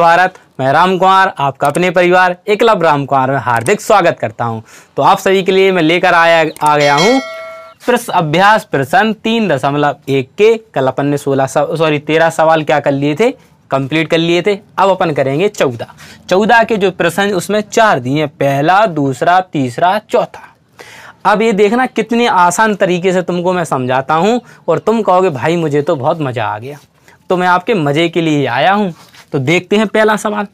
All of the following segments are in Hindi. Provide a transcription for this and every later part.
भारत मैं राम कुमार आपका अपने परिवार एकलब राम कुमार में हार्दिक स्वागत करता हूं तो आप सभी के लिए मैं लेकर आया आ गया हूं प्रश्न अभ्यास प्रश्न तीन दशमलव एक के कल अपन ने सोलह सॉरी तेरह सवाल क्या कर लिए थे कंप्लीट कर लिए थे अब अपन करेंगे चौदह चौदह के जो प्रश्न उसमें चार दिए पहला दूसरा तीसरा चौथा अब ये देखना कितने आसान तरीके से तुमको मैं समझाता हूँ और तुम कहोगे भाई मुझे तो बहुत मज़ा आ गया तो मैं आपके मज़े के लिए आया हूँ तो देखते हैं पहला सवाल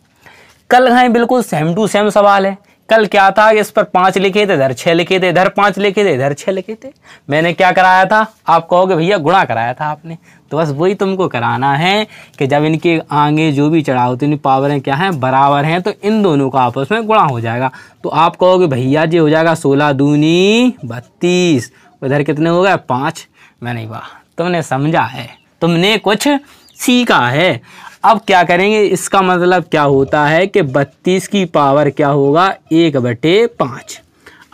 कल हैं बिल्कुल सेम टू सेम सवाल है कल क्या था इस पर पांच लिखे थे इधर छह लिखे थे इधर पांच लिखे थे इधर छह लिखे थे मैंने क्या कराया था आप कहोगे भैया गुणा कराया था आपने तो बस वही तुमको कराना है कि जब इनके आगे जो भी चढ़ाओ तो पावरें क्या हैं बराबर हैं तो इन दोनों का आपस में गुणा हो जाएगा तो आप कहोगे भैया जी हो जाएगा सोलह दूनी बत्तीस इधर कितने हो गए पाँच मैंने वाह तुमने समझा है तुमने कुछ सीखा है अब क्या करेंगे इसका मतलब क्या होता है कि बत्तीस की पावर क्या होगा एक बटे पाँच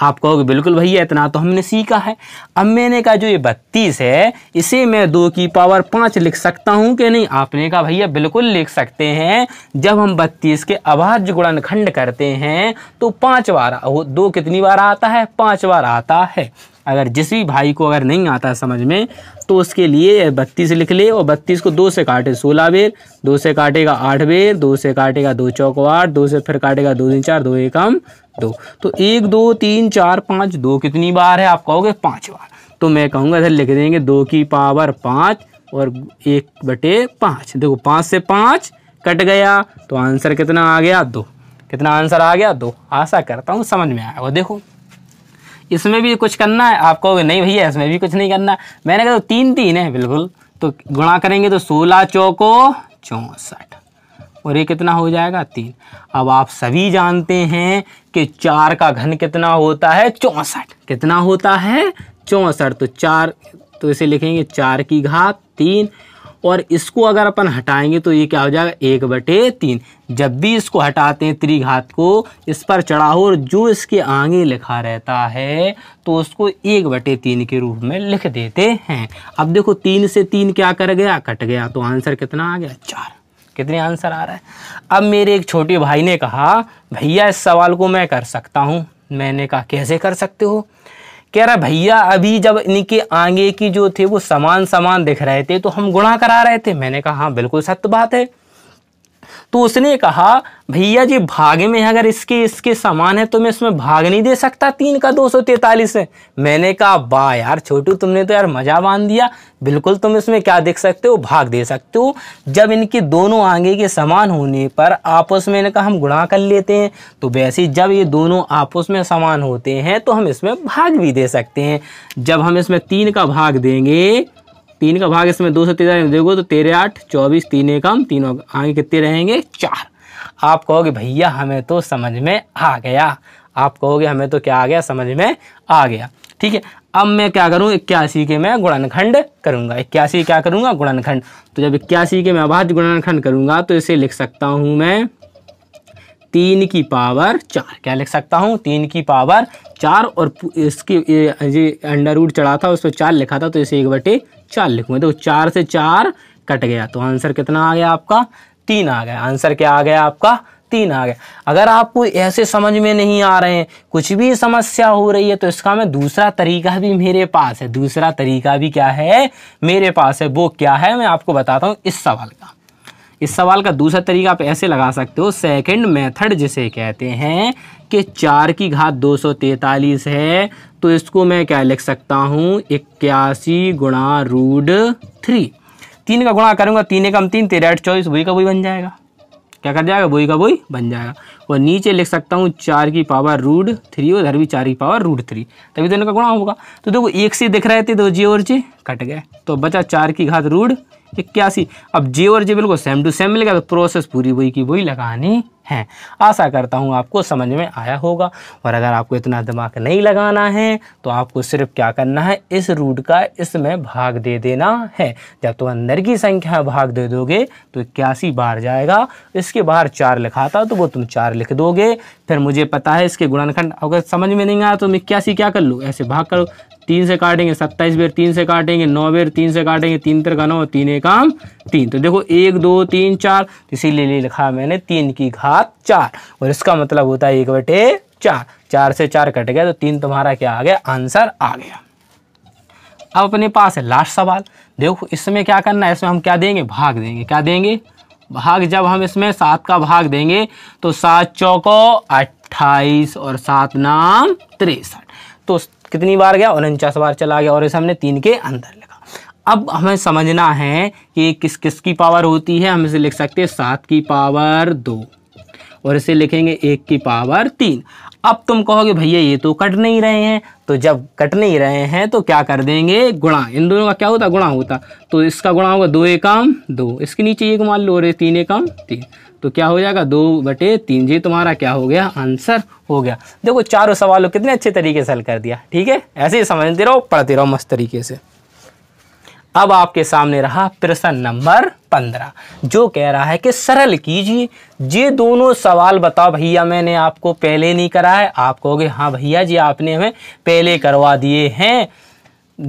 आप कहोगे बिल्कुल भैया इतना तो हमने सीखा है अब मैंने कहा जो ये बत्तीस है इसे मैं दो की पावर पाँच लिख सकता हूँ कि नहीं आपने कहा भैया बिल्कुल लिख सकते हैं जब हम बत्तीस के अभाज्य गुणनखंड करते हैं तो पाँच बार दो कितनी बार आता है पाँच बार आता है अगर जिस भी भाई को अगर नहीं आता समझ में तो उसके लिए बत्तीस लिख ले और बत्तीस को दो से काटे सोलह बेर दो से काटेगा आठ बेर दो से काटेगा दो चौको आठ दो से फिर काटेगा दो तीन चार दो एक कम दो तो एक दो तीन चार पाँच दो कितनी बार है आप कहोगे पाँच बार तो मैं कहूँगा इधर लिख देंगे दो की पावर पाँच और एक बटे पाँच देखो पाँच से पाँच कट गया तो आंसर कितना आ गया दो कितना आंसर आ गया दो आशा करता हूँ समझ में आया देखो इसमें भी कुछ करना है आप कहोगे नहीं भैया इसमें भी कुछ नहीं करना मैंने कहा तो तीन तीन है बिल्कुल तो गुणा करेंगे तो सोलह चौको चौंसठ और ये कितना हो जाएगा तीन अब आप सभी जानते हैं कि चार का घन कितना होता है चौंसठ कितना होता है चौंसठ तो चार तो इसे लिखेंगे चार की घात तीन और इसको अगर अपन हटाएंगे तो ये क्या हो जाएगा एक बटे तीन जब भी इसको हटाते हैं त्रिघात को इस पर चढ़ाओ और जो इसके आगे लिखा रहता है तो उसको एक बटे तीन के रूप में लिख देते हैं अब देखो तीन से तीन क्या कर गया कट गया तो आंसर कितना आ गया चार कितने आंसर आ रहा है अब मेरे एक छोटे भाई ने कहा भैया इस सवाल को मैं कर सकता हूँ मैंने कहा कैसे कर सकते हो कह रहा भैया अभी जब इनके आगे की जो थे वो समान समान दिख रहे थे तो हम गुणा करा रहे थे मैंने कहा हाँ बिल्कुल सत्य बात है तो उसने कहा भैया जी भाग में अगर इसके इसके समान है तो मैं इसमें भाग नहीं दे सकता तीन का दो सौ तैतालीस है मैंने कहा बा यार छोटू तुमने तो यार मज़ा बांध दिया बिल्कुल तुम इसमें क्या देख सकते हो भाग दे सकते हो जब इनके दोनों आगे के समान होने पर आपस में इनका हम गुणा कर लेते हैं तो वैसे जब ये दोनों आपस में समान होते हैं तो हम इसमें भाग भी दे सकते हैं जब हम इसमें तीन का भाग देंगे तीन का भाग इसमें दो से तेरह देखो तो तेरह आठ चौबीस तीन एकम तीनों आगे कितने रहेंगे चार आप कहोगे भैया हमें तो समझ में आ गया आप कहोगे हमें तो क्या आ गया समझ में आ गया ठीक है अब मैं क्या करूँ इक्यासी के मैं गुणनखंड करूंगा इक्यासी क्या करूंगा गुणनखंड तो जब इक्यासी के मैं अबाध गुणनखंड करूँगा तो इसे लिख सकता हूँ मैं तीन की पावर चार क्या लिख सकता हूँ तीन की पावर चार और इसकी ये अंडर रूट चढ़ा था उस पर चार लिखा था तो इसे एक बटे चार लिखूंगे देखो चार से चार कट गया तो आंसर कितना आ गया आपका तीन आ गया आंसर क्या आ गया आपका तीन आ गया अगर आपको ऐसे समझ में नहीं आ रहे हैं कुछ भी समस्या हो रही है तो इसका मैं दूसरा तरीका भी मेरे पास है दूसरा तरीका भी क्या है मेरे पास है वो क्या है मैं आपको बताता हूँ इस सवाल का इस सवाल का दूसरा तरीका आप ऐसे लगा सकते हो सेकंड मेथड जिसे कहते हैं कि चार की घात दो सौ है तो इसको मैं क्या लिख सकता हूँ इक्यासी गुणा रूड थ्री तीन का गुणा करूँगा तीन एकम तीन तेरह आठ चौबीस वही का वही बन जाएगा क्या कर जाएगा वही का वही बन जाएगा और नीचे लिख सकता हूँ चार की पावर रूड थ्री और इधर भी चार की पावर रूड थ्री तभी तो इनका गुणा होगा तो देखो एक से दिख रहे थे दो तो जे और जे कट गए तो बचा चार की घात रूड इक्यासी अब जे और जे बिल्कुल सेम टू सेम गया तो प्रोसेस पूरी वही की वही लगानी हैं आशा करता हूँ आपको समझ में आया होगा और अगर आपको इतना दिमाग नहीं लगाना है तो आपको सिर्फ क्या करना है इस रूट का इसमें भाग दे देना है जब तुम तो अंदर की संख्या भाग दे दोगे तो इक्यासी बार जाएगा इसके बाहर चार लिखा था तो वो तुम चार लिख दोगे फिर मुझे पता है इसके गुणनखंड अगर समझ में नहीं आया तो तुम इक्यासी क्या कर लो ऐसे भाग करो तीन से काटेंगे सत्ताईस बेर तीन से काटेंगे नौ बेर तीन से काटेंगे तीन तर का नौ तीन एक आम तीन तो देखो एक दो तीन चार तो इसीलिए लिखा मैंने तीन की घात चार और इसका मतलब होता है एक बटे चार चार से चार कट गया तो तीन तुम्हारा क्या आ गया आंसर आ गया अब अपने पास है लास्ट सवाल देखो इसमें क्या करना है इसमें हम क्या देंगे भाग देंगे क्या देंगे भाग जब हम इसमें सात का भाग देंगे तो सात चौको अट्ठाईस और सात नाम तिरसठ तो कितनी बार गया उनचास बार चला गया और इसे हमने तीन के अंदर लिखा अब हमें समझना है कि किस किस की पावर होती है हम इसे लिख सकते हैं सात की पावर दो और इसे लिखेंगे एक की पावर तीन अब तुम कहोगे भैया ये तो कट नहीं रहे हैं तो जब कट नहीं रहे हैं तो क्या कर देंगे गुणा इन दोनों का क्या होता गुणा होता तो इसका गुणा होगा दो एकम दो इसके नीचे एक मान लो रहे तीन एकम तीन तो क्या हो जाएगा दो बटे तीन जी तुम्हारा क्या हो गया आंसर हो गया देखो चारों सवालों कितने अच्छे तरीके से हल कर दिया ठीक है ऐसे ही समझते रहो पढ़ते रहो मस्त तरीके से अब आपके सामने रहा प्रश्न नंबर पंद्रह जो कह रहा है कि सरल कीजिए ये दोनों सवाल बताओ भैया मैंने आपको पहले नहीं करा है आप कहोगे हाँ भैया जी आपने हमें पहले करवा दिए हैं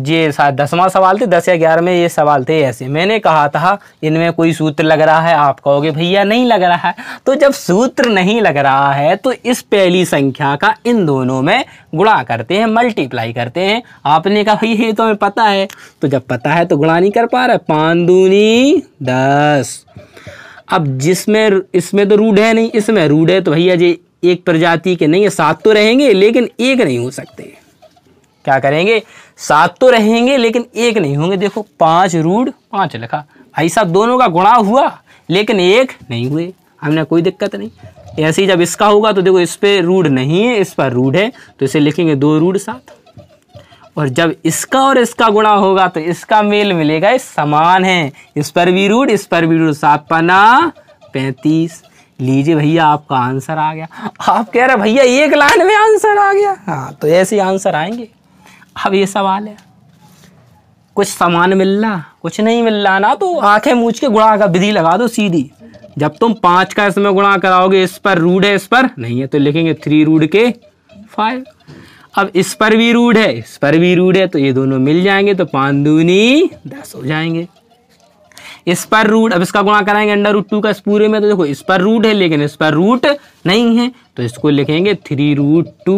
ये शायद दसवां सवाल थे दस या ग्यारह में ये सवाल थे ऐसे मैंने कहा था इनमें कोई सूत्र लग रहा है आप कहोगे भैया नहीं लग रहा है तो जब सूत्र नहीं लग रहा है तो इस पहली संख्या का इन दोनों में गुणा करते हैं मल्टीप्लाई करते हैं आपने कहा भैया ये तो हमें पता है तो जब पता है तो गुणा नहीं कर पा रहा पान दूनी दस अब जिसमें इसमें तो रूढ़ है नहीं इसमें रूढ़ है तो भैया जी एक प्रजाति के नहीं है सात तो रहेंगे लेकिन एक नहीं हो सकते क्या करेंगे सात तो रहेंगे लेकिन एक नहीं होंगे देखो पाँच रूढ़ पाँच लिखा भाई साहब दोनों का गुणा हुआ लेकिन एक नहीं हुए हमने कोई दिक्कत नहीं ऐसे ही जब इसका होगा तो देखो इस पर रूढ़ नहीं है इस पर रूढ़ है तो इसे लिखेंगे दो रूढ़ साथ और जब इसका और इसका गुणा होगा तो इसका मेल मिलेगा इस समान है इस पर भी रूढ़ इस पर भी रूढ़ सात पना पैंतीस लीजिए भैया आपका आंसर आ गया आप कह रहे भैया एक लाइन में आंसर आ गया हाँ तो ऐसे आंसर आएंगे अब ये सवाल है कुछ सामान मिल रहा कुछ नहीं मिल रहा ना तो आंखें मूछ के गुणा का विधि लगा दो सीधी जब तुम पांच का इसमें गुणा कराओगे इस पर रूड है इस पर नहीं है तो लिखेंगे थ्री रूड के फाइव अब इस पर भी रूड है इस पर भी रूड है तो ये दोनों मिल जाएंगे तो पांच दूनी दस हो जाएंगे इस पर रूट अब इसका गुणा कराएंगे अंडर रूट टू का इस पूरे में तो देखो इस पर रूट है लेकिन इस पर रूट नहीं है तो इसको लिखेंगे थ्री रूट टू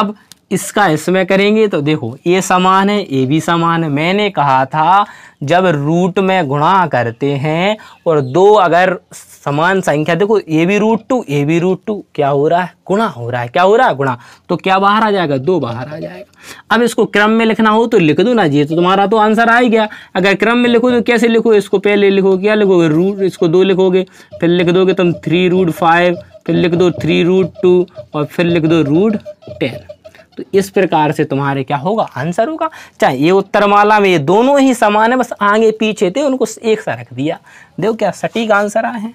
अब इसका इसमें करेंगे तो देखो ये समान है ये भी समान है मैंने कहा था जब रूट में गुणा करते हैं और दो अगर समान संख्या देखो ए भी रूट टू ए भी रूट टू क्या हो रहा है गुणा हो रहा है क्या हो रहा है गुणा तो क्या बाहर आ जाएगा दो बाहर आ जाएगा अब इसको क्रम में लिखना हो तो लिख दो ना जी तो तुम्हारा तो आंसर आ ही गया अगर क्रम में लिखो तो कैसे लिखो इसको पहले लिखो क्या लिखोगे रूट इसको दो लिखोगे फिर लिख दोगे तुम थ्री रूट फाइव फिर लिख दो थ्री रूट टू और फिर लिख दो रूट टेन तो इस प्रकार से तुम्हारे क्या होगा आंसर होगा चाहे ये उत्तरमाला में ये दोनों ही समान है बस आगे पीछे थे उनको एक सा रख दिया देखो क्या सटीक आंसर आए हैं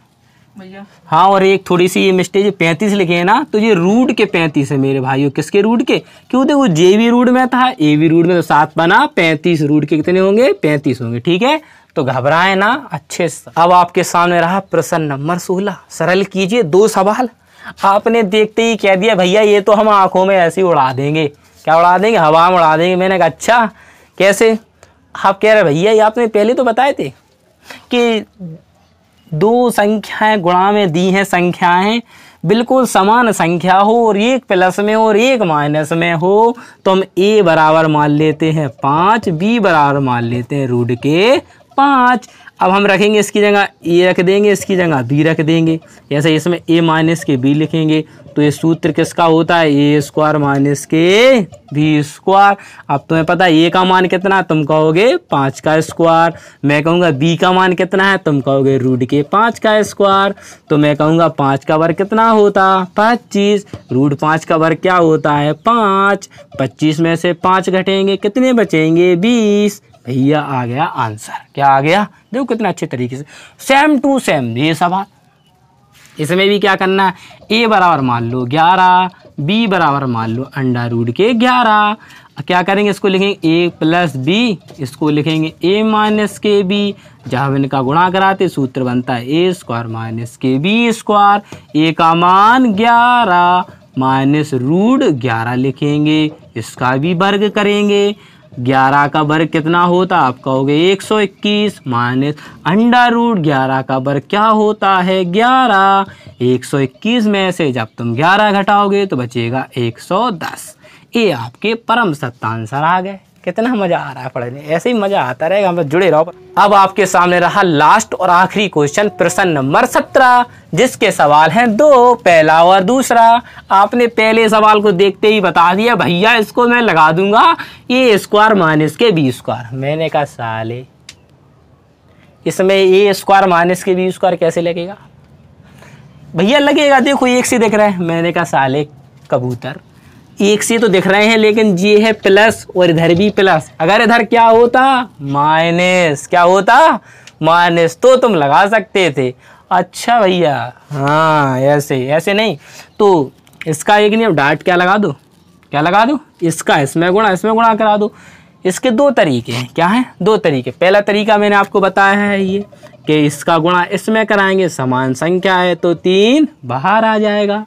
भैया हाँ और एक थोड़ी सी ये मिस्टेज पैंतीस लिखे है ना तो ये रूट के पैंतीस है मेरे भाइयों किसके रूट के क्यों देखो जे भी रूड में था ए भी रूड में तो सात बना पैंतीस रूट के कितने होंगे पैंतीस होंगे ठीक है तो घबराए ना अच्छे अब आपके सामने रहा प्रश्न नंबर सोलह सरल कीजिए दो सवाल आपने देखते ही कह दिया भैया ये तो हम आँखों में ऐसे ही उड़ा देंगे क्या उड़ा देंगे हवा में उड़ा देंगे मैंने कहा अच्छा कैसे आप कह रहे भैया ये आपने पहले तो बताए थे कि दो संख्याएं गुणा में दी हैं संख्याएं बिल्कुल समान संख्या हो और एक प्लस में और एक माइनस में हो तो हम ए बराबर मान लेते हैं पाँच बी बराबर मान लेते हैं रूड के पाँच अब हम रखेंगे इसकी जगह ए रख देंगे इसकी जगह बी रख देंगे जैसे इसमें ए माइनस के बी लिखेंगे तो ये सूत्र किसका होता है ए स्क्वायर माइनस के बी स्क्वायर अब तुम्हें पता है ए का मान कितना तुम कहोगे पाँच का स्क्वायर मैं कहूँगा बी का मान कितना है तुम कहोगे रूट के पाँच का स्क्वायर तो मैं कहूँगा पाँच का वर्ग कितना होता पच्चीस रूट पाँच का वर्ग क्या होता है पाँच पच्चीस में से पाँच घटेंगे कितने बचेंगे बीस यह आ गया आंसर क्या आ गया देखो कितने अच्छे तरीके से सेम टू सेम ये सवाल इसमें भी क्या करना है ए बराबर मान लो ग्यारह बी बराबर मान लो अंडा रूट के ग्यारह क्या करेंगे इसको लिखेंगे ए प्लस बी इसको लिखेंगे ए माइनस के बी जहाँ इनका गुणा कराते सूत्र बनता है ए स्क्वायर माइनस के बी स्क्वायर ए का मान ग्यारह माइनस रूट ग्यारह लिखेंगे इसका भी वर्ग करेंगे ग्यारह का वर्ग कितना होता आप कहोगे एक सौ इक्कीस माइनस अंडर रूट ग्यारह का वर्ग क्या होता है ग्यारह एक सौ इक्कीस में से जब तुम ग्यारह घटाओगे तो बचेगा एक सौ दस ये आपके परम सत्ता आंसर आ गए कितना मज़ा आ रहा है पढ़ने ऐसे ही मज़ा आता रहेगा हम जुड़े रहो अब आपके सामने रहा लास्ट और आखिरी क्वेश्चन प्रश्न नंबर सत्रह जिसके सवाल हैं दो पहला और दूसरा आपने पहले सवाल को देखते ही बता दिया भैया इसको मैं लगा दूंगा ए स्क्वायर माइनस के बी स्क्वायर मैंने कहा साले इसमें ए स्क्वायर माइनस के बी स्क्वायर कैसे लगेगा भैया लगेगा देखो एक से देख रहे हैं मैंने कहा साले कबूतर एक से तो दिख रहे हैं लेकिन ये है प्लस और इधर भी प्लस अगर इधर क्या होता माइनस क्या होता माइनस तो तुम लगा सकते थे अच्छा भैया हाँ ऐसे ऐसे नहीं तो इसका एक नियम डाट क्या लगा दो क्या लगा दो इसका इसमें गुणा इसमें गुणा करा दो इसके दो तरीके हैं क्या हैं दो तरीके पहला तरीका मैंने आपको बताया है ये कि इसका गुणा इसमें कराएंगे समान संख्या है तो तीन बाहर आ जाएगा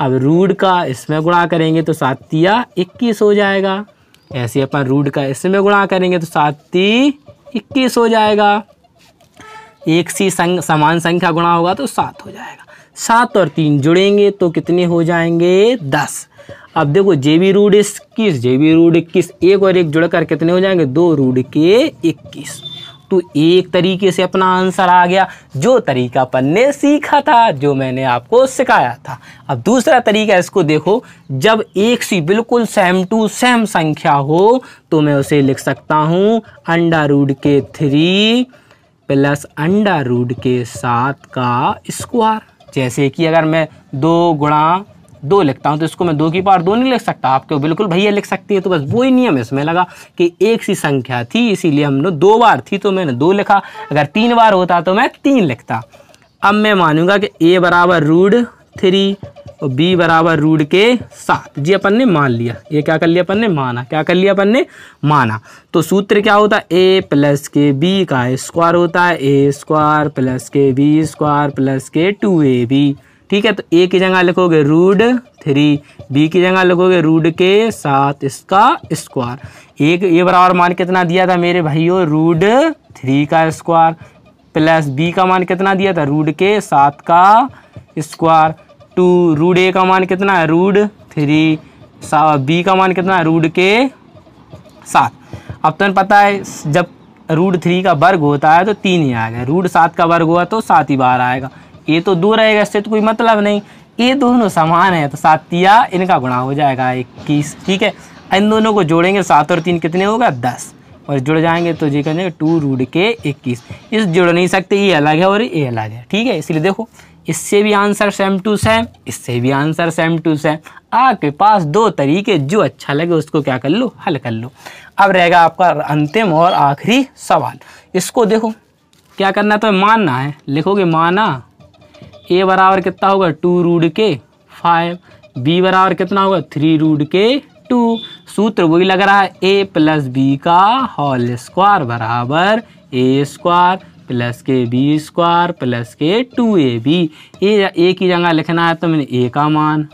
अब रूड का इसमें गुणा करेंगे तो सातिया इक्कीस हो जाएगा ऐसे अपन रूड का इसमें गुणा करेंगे तो साती इक्कीस हो जाएगा एक सी संग समान संख्या गुणा होगा तो सात हो जाएगा सात और तीन जुड़ेंगे तो कितने हो जाएंगे दस अब देखो जे बी रूड इक्कीस जे बी रूड इक्कीस एक और एक जुड़कर कितने हो जाएंगे दो रूड के इक्कीस तो एक तरीके से अपना आंसर आ गया जो तरीका अपन ने सीखा था जो मैंने आपको सिखाया था अब दूसरा तरीका इसको देखो जब एक सी बिल्कुल सेम टू सेम संख्या हो तो मैं उसे लिख सकता हूँ अंडा रूड के थ्री प्लस अंडा रूड के सात का स्क्वायर जैसे कि अगर मैं दो गुणा दो लिखता हूँ तो इसको मैं दो की पावर दो नहीं लिख सकता आपके बिल्कुल भैया लिख सकती है तो बस वही नियम इसमें लगा कि एक सी संख्या थी इसीलिए हमने दो बार थी तो मैंने दो लिखा अगर तीन बार होता तो मैं तीन लिखता अब मैं मानूंगा कि ए बराबर रूड थ्री और बी बराबर रूड के सात जी अपन ने मान लिया ये क्या कर लिया अपन ने माना क्या कर लिया अपन ने माना तो सूत्र क्या होता है ए प्लस के बी का स्क्वायर होता है ए स्क्वायर प्लस के बी स्क्वायर प्लस के टू ए बी ठीक है तो ए की जगह लिखोगे रूड थ्री बी की जगह लिखोगे रूड के साथ इसका स्क्वायर एक ये बराबर मान कितना दिया था मेरे भाइयों रूड थ्री का स्क्वायर प्लस बी का मान कितना दिया था रूड के सात का स्क्वायर टू रूड ए का मान कितना है रूड थ्री बी का मान कितना है रूड के सात अब तुम्हें पता है जब रूट थ्री का वर्ग होता है तो तीन ही आएगा रूट सात का वर्ग हुआ तो सात ही बार आएगा ये तो दो रहेगा इससे तो कोई मतलब नहीं ये दोनों समान है तो सातिया इनका गुणा हो जाएगा इक्कीस ठीक है इन दोनों को जोड़ेंगे सात और तीन कितने होगा दस और जुड़ जाएंगे तो ये कहेंगे टू रूट के इक्कीस इस जुड़ नहीं सकते ये अलग है और ये अलग है ठीक है इसलिए देखो इससे भी आंसर सेम टू सेम इससे भी आंसर सेम टू सेम आपके पास दो तरीके जो अच्छा लगे उसको क्या कर लो हल कर लो अब रहेगा आपका अंतिम और आखिरी सवाल इसको देखो क्या करना तो मानना है लिखोगे माना ए बराबर कितना होगा टू रूड के फाइव बी बराबर कितना होगा थ्री रूड के टू सूत्र वही लग रहा है ए प्लस बी का होल स्क्वायर बराबर ए स्क्वायर प्लस के बी स्क्वायर प्लस के two a b a a की जगह लिखना है तो मैंने ए का मान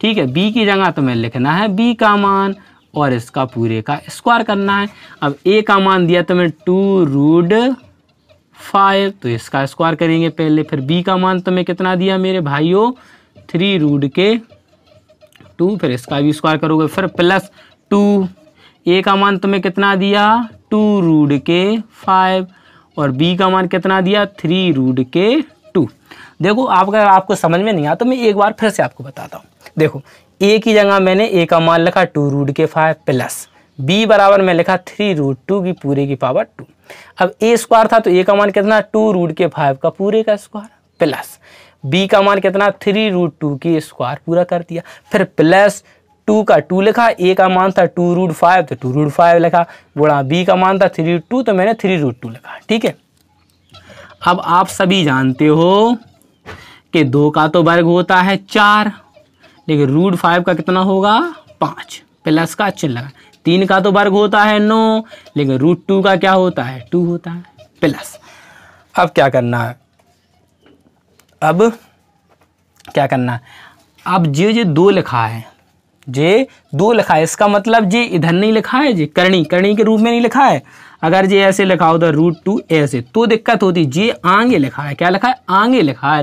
ठीक है बी की जगह तो मैंने लिखना है बी का मान और इसका पूरे का स्क्वायर करना है अब ए का मान दिया तो मैंने टू रूड फाइव तो इसका स्क्वायर करेंगे पहले फिर बी का मान तुम्हें कितना दिया मेरे भाइयों थ्री रूट के टू फिर इसका भी स्क्वायर करोगे फिर प्लस टू ए का मान तुम्हें कितना दिया टू रूट के फाइव और बी का मान कितना दिया थ्री रूट के टू देखो आप अगर आपको समझ में नहीं आया तो मैं एक बार फिर से आपको बताता हूँ देखो ए की जगह मैंने ए का मान लिखा टू रूट के फाइव प्लस b बराबर में लिखा थ्री रूट टू की पूरे की पावर टू अब ए स्क्वायर था तो ए का मान कितना टू रूट के फाइव का पूरे का स्क्वायर प्लस बी का मान कितना थ्री रूट टू की स्क्वायर पूरा कर दिया फिर प्लस टू का टू लिखा ए का मान था टू रूट फाइव तो टू रूट फाइव लिखा गुणा बी का मान था थ्री रूट टू तो मैंने थ्री रूट टू लिखा ठीक है अब आप सभी जानते हो कि दो का तो वर्ग होता है चार लेकिन रूट फाइव का कितना होगा पाँच प्लस का चिन्ह लगा तीन का तो वर्ग होता है नो लेकिन रूट टू का क्या होता है टू होता है प्लस अब क्या करना है अब क्या करना अब जे जे दो लिखा है जे दो लिखा है इसका मतलब जे इधर नहीं लिखा है जे करणी करणी के रूप में नहीं लिखा है अगर जे ऐसे लिखा होता तो रूट टू ऐसे तो दिक्कत होती जे आगे लिखा है क्या लिखा है आगे लिखा है